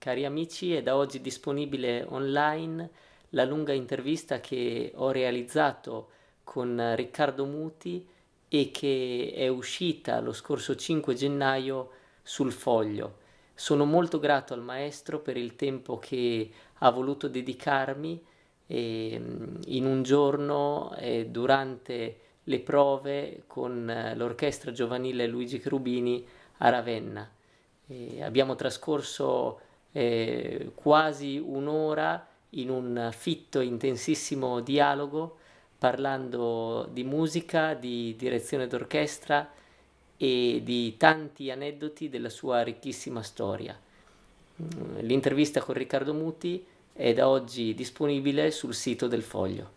Cari amici, è da oggi disponibile online la lunga intervista che ho realizzato con Riccardo Muti e che è uscita lo scorso 5 gennaio sul foglio. Sono molto grato al maestro per il tempo che ha voluto dedicarmi e ehm, in un giorno eh, durante le prove con eh, l'orchestra giovanile Luigi Crubini a Ravenna. Eh, abbiamo trascorso eh, quasi un'ora in un fitto, intensissimo dialogo parlando di musica, di direzione d'orchestra e di tanti aneddoti della sua ricchissima storia. L'intervista con Riccardo Muti è da oggi disponibile sul sito del Foglio.